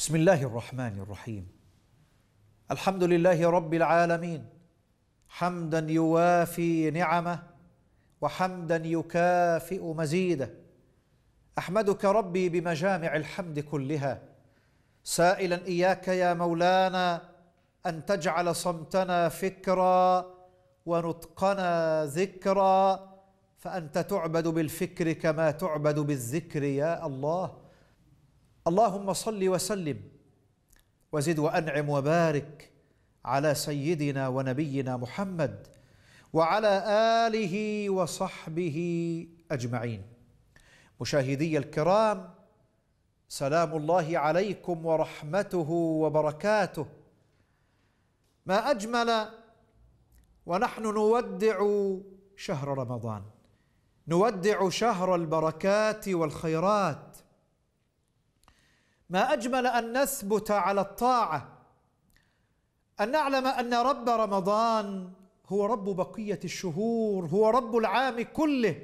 بسم الله الرحمن الرحيم الحمد لله رب العالمين حمدا يوافي نعمه وحمدا يكافئ مزيده احمدك ربي بمجامع الحمد كلها سائلا اياك يا مولانا ان تجعل صمتنا فكرا ونطقنا ذكرا فانت تعبد بالفكر كما تعبد بالذكر يا الله اللهم صل وسلم وزد وانعم وبارك على سيدنا ونبينا محمد وعلى اله وصحبه اجمعين مشاهدي الكرام سلام الله عليكم ورحمته وبركاته ما اجمل ونحن نودع شهر رمضان نودع شهر البركات والخيرات ما أجمل أن نثبت على الطاعة أن نعلم أن رب رمضان هو رب بقية الشهور هو رب العام كله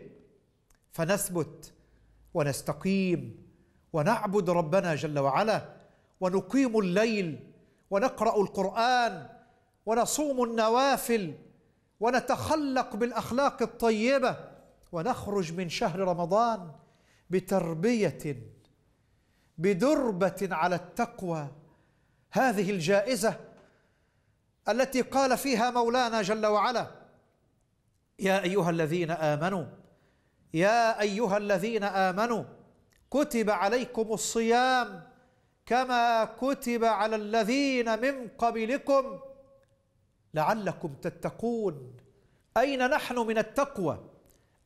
فنثبت ونستقيم ونعبد ربنا جل وعلا ونقيم الليل ونقرأ القرآن ونصوم النوافل ونتخلق بالأخلاق الطيبة ونخرج من شهر رمضان بتربية بدربة على التقوى هذه الجائزة التي قال فيها مولانا جل وعلا يا أيها الذين آمنوا يا أيها الذين آمنوا كتب عليكم الصيام كما كتب على الذين من قبلكم لعلكم تتقون أين نحن من التقوى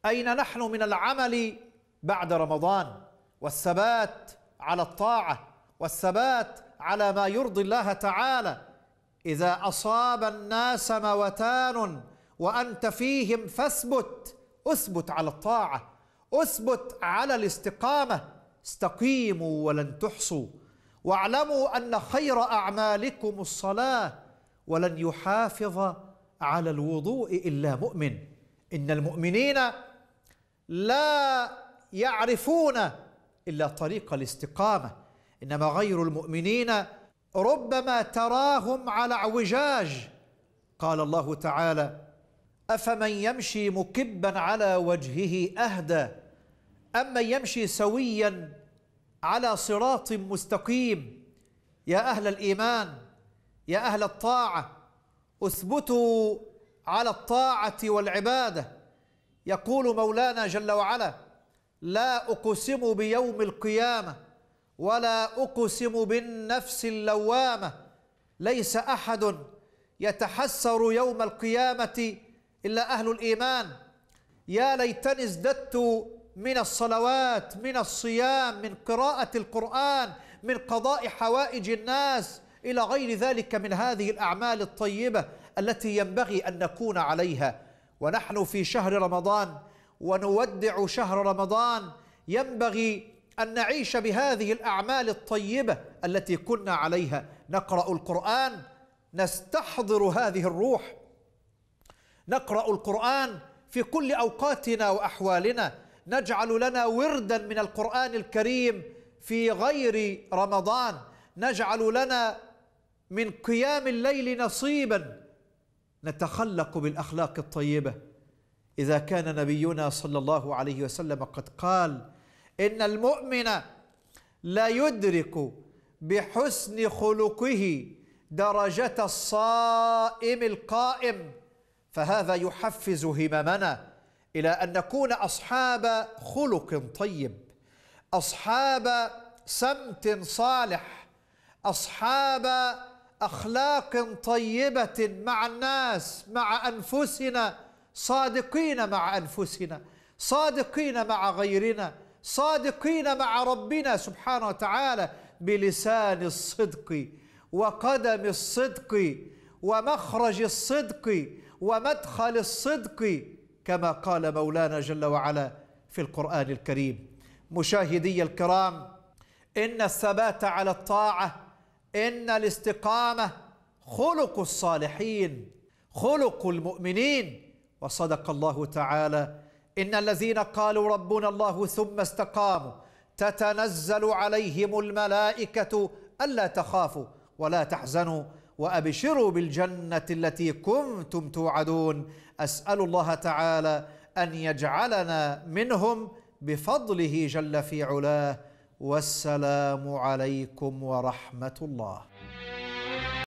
أين نحن من العمل بعد رمضان والثبات على الطاعة والثبات على ما يرضي الله تعالى إذا أصاب الناس موتان وأنت فيهم فاثبت أثبت على الطاعة أثبت على الاستقامة استقيموا ولن تحصوا واعلموا أن خير أعمالكم الصلاة ولن يحافظ على الوضوء إلا مؤمن إن المؤمنين لا يعرفون إلا طريق الاستقامة إنما غير المؤمنين ربما تراهم على اعوجاج قال الله تعالى أفمن يمشي مكبا على وجهه أهدى أما يمشي سويا على صراط مستقيم يا أهل الإيمان يا أهل الطاعة اثبتوا على الطاعة والعبادة يقول مولانا جل وعلا لا أقسم بيوم القيامة ولا أقسم بالنفس اللوامة ليس أحد يتحسر يوم القيامة إلا أهل الإيمان يا ليتني ازددت من الصلوات من الصيام من قراءة القرآن من قضاء حوائج الناس إلى غير ذلك من هذه الأعمال الطيبة التي ينبغي أن نكون عليها ونحن في شهر رمضان ونودع شهر رمضان ينبغي أن نعيش بهذه الأعمال الطيبة التي كنا عليها نقرأ القرآن نستحضر هذه الروح نقرأ القرآن في كل أوقاتنا وأحوالنا نجعل لنا وردا من القرآن الكريم في غير رمضان نجعل لنا من قيام الليل نصيبا نتخلق بالأخلاق الطيبة إذا كان نبينا صلى الله عليه وسلم قد قال إن المؤمن لا يدرك بحسن خلقه درجة الصائم القائم فهذا يحفز هممنا إلى أن نكون أصحاب خلق طيب أصحاب سمت صالح أصحاب أخلاق طيبة مع الناس مع أنفسنا صادقين مع أنفسنا صادقين مع غيرنا صادقين مع ربنا سبحانه وتعالى بلسان الصدق وقدم الصدق ومخرج الصدق ومدخل الصدق كما قال مولانا جل وعلا في القرآن الكريم مشاهدي الكرام إن الثبات على الطاعة إن الاستقامة خلق الصالحين خلق المؤمنين وصدق الله تعالى إن الذين قالوا ربنا الله ثم استقاموا تتنزل عليهم الملائكة ألا تخافوا ولا تحزنوا وأبشروا بالجنة التي كنتم توعدون أسأل الله تعالى أن يجعلنا منهم بفضله جل في علاه والسلام عليكم ورحمة الله